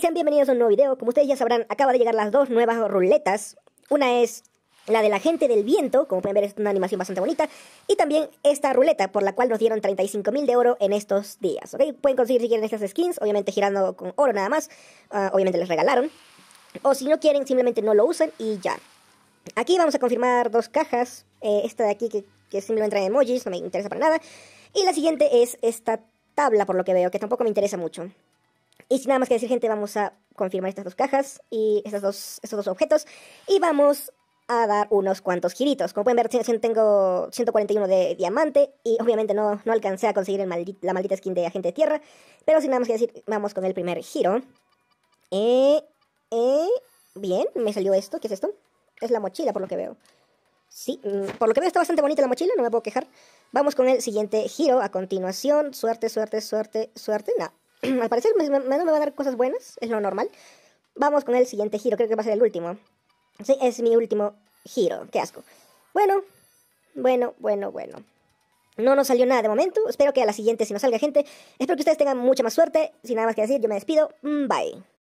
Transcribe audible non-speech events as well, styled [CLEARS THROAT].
Sean bienvenidos a un nuevo video. Como ustedes ya sabrán, acaba de llegar las dos nuevas ruletas. Una es la de la gente del viento, como pueden ver es una animación bastante bonita, y también esta ruleta por la cual nos dieron 35.000 de oro en estos días, ¿ok? Pueden conseguir si quieren estas skins, obviamente girando con oro nada más, ah, obviamente les regalaron, o si no quieren simplemente no lo usen y ya. Aquí vamos a confirmar dos cajas, eh, esta de aquí que simplemente trae emojis, no me interesa para nada, y la siguiente es esta tabla por lo que veo, que tampoco me interesa mucho. Y sin nada más que decir, gente, vamos a confirmar estas dos cajas y estas dos, estos dos objetos. Y vamos a dar unos cuantos giritos. Como pueden ver, tengo 141 de diamante y obviamente no, no alcancé a conseguir la maldita skin de agente tierra. Pero sin nada más que decir, vamos con el primer giro. Eh, eh, bien, me salió esto. ¿Qué es esto? Es la mochila, por lo que veo. Sí, mm, por lo que veo está bastante bonita la mochila, no me puedo quejar. Vamos con el siguiente giro a continuación. Suerte, suerte, suerte, suerte. nada [CLEARS THROAT] al parecer menos me va a dar cosas buenas, es lo normal. Vamos con el siguiente giro, creo que va a ser el último. Sí, es mi último giro, qué asco. Bueno, bueno, bueno, bueno. No nos salió nada de momento, espero que a la siguiente si nos salga gente. Espero que ustedes tengan mucha más suerte. Sin nada más que decir, yo me despido. Mm, bye.